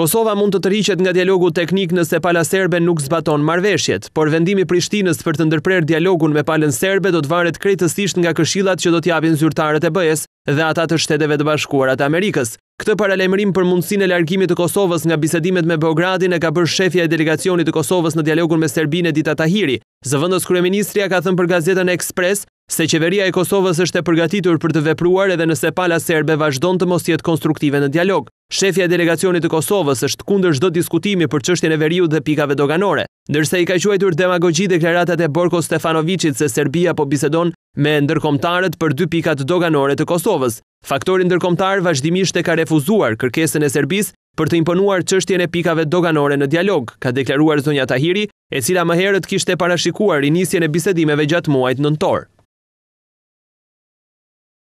Kosova mund të të rriqet nga dialogu teknik nëse pala Serbe nuk zbaton marveshjet, por vendimi Prishtinës për të ndërprer dialogun me palen Serbe do të varet krejtësisht nga këshillat që do t'jabin zyrtarët e bëjes dhe ata të shteteve të bashkuarat Amerikës. Këtë paralemrim për mundësin e largimit të Kosovës nga bisedimet me Beogradin e ka bërë shefja e delegacionit të Kosovës në dialogun me Serbine Dita Tahiri. Zëvëndës Kryeministria ka thëmë për gazetën Express Se qeveria e Kosovës është e përgatitur për të vepruar edhe nëse pala serbe vazhdon të mos jetë konstruktive në dialog. Shefja delegacionit të Kosovës është kundër shdo diskutimi për qështjene veriu dhe pikave doganore, nërse i ka quajtur demagogji deklaratat e Borko Stefanovicit se Serbia po bisedon me ndërkomtarët për dy pikat doganore të Kosovës. Faktori ndërkomtar vazhdimisht e ka refuzuar kërkesën e Serbis për të imponuar qështjene pikave doganore në dialog, ka deklaruar zonja Tahiri, e cila më herët kishte parashikuar e bisedimeve gjatë muajt nëntor.